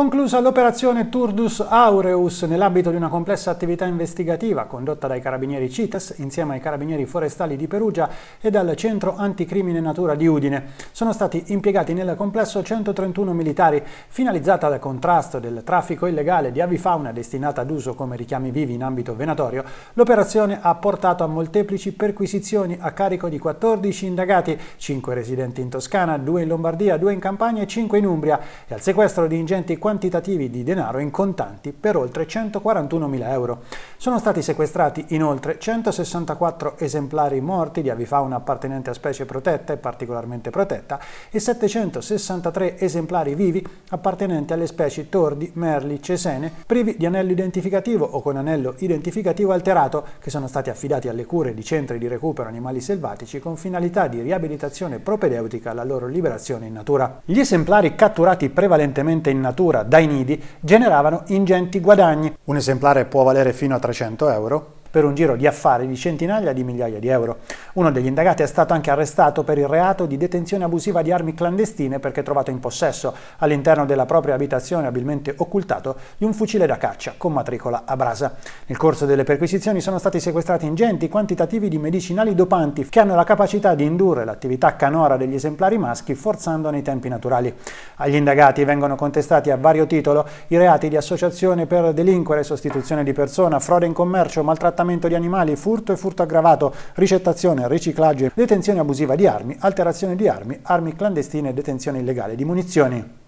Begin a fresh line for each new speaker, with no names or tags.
Conclusa l'operazione Turdus Aureus nell'ambito di una complessa attività investigativa condotta dai carabinieri CITES insieme ai carabinieri forestali di Perugia e dal Centro Anticrimine Natura di Udine, sono stati impiegati nel complesso 131 militari, finalizzata al contrasto del traffico illegale di avifauna destinata ad uso come richiami vivi in ambito venatorio. L'operazione ha portato a molteplici perquisizioni a carico di 14 indagati, 5 residenti in Toscana, 2 in Lombardia, 2 in Campania e 5 in Umbria, e al sequestro di ingenti quantità quantitativi di denaro in contanti per oltre 141.000 euro. Sono stati sequestrati inoltre 164 esemplari morti di avifauna appartenente a specie protetta e particolarmente protetta e 763 esemplari vivi appartenenti alle specie tordi, merli, cesene, privi di anello identificativo o con anello identificativo alterato, che sono stati affidati alle cure di centri di recupero animali selvatici con finalità di riabilitazione propedeutica alla loro liberazione in natura. Gli esemplari catturati prevalentemente in natura cattura dai nidi generavano ingenti guadagni. Un esemplare può valere fino a 300 euro per un giro di affari di centinaia di migliaia di euro. Uno degli indagati è stato anche arrestato per il reato di detenzione abusiva di armi clandestine perché trovato in possesso all'interno della propria abitazione abilmente occultato di un fucile da caccia con matricola a brasa. Nel corso delle perquisizioni sono stati sequestrati ingenti quantitativi di medicinali dopanti che hanno la capacità di indurre l'attività canora degli esemplari maschi forzandone i tempi naturali. Agli indagati vengono contestati a vario titolo i reati di associazione per delinquere, sostituzione di persona, frode in commercio, maltrattamento di animali, furto e furto aggravato, ricettazione corruzione, riciclaggio, detenzione abusiva di armi, alterazione di armi, armi clandestine e detenzione illegale di munizioni.